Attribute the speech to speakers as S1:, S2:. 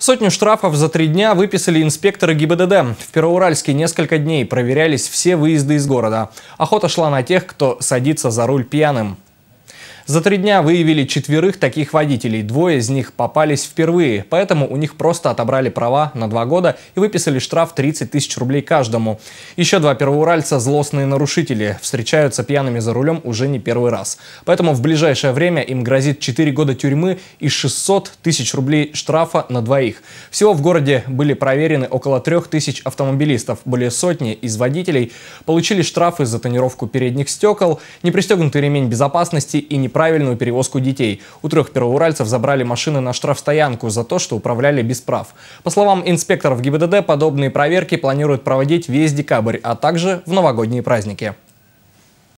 S1: Сотню штрафов за три дня выписали инспекторы ГИБДД. В Первоуральске несколько дней проверялись все выезды из города. Охота шла на тех, кто садится за руль пьяным. За три дня выявили четверых таких водителей. Двое из них попались впервые, поэтому у них просто отобрали права на два года и выписали штраф 30 тысяч рублей каждому. Еще два первоуральца – злостные нарушители. Встречаются пьяными за рулем уже не первый раз. Поэтому в ближайшее время им грозит 4 года тюрьмы и 600 тысяч рублей штрафа на двоих. Всего в городе были проверены около 3 тысяч автомобилистов. Более сотни из водителей получили штрафы за тонировку передних стекол, непристегнутый ремень безопасности и неправильность правильную перевозку детей. У трех первоуральцев забрали машины на штрафстоянку за то, что управляли без прав. По словам инспекторов ГИБДД, подобные проверки планируют проводить весь декабрь, а также в новогодние праздники.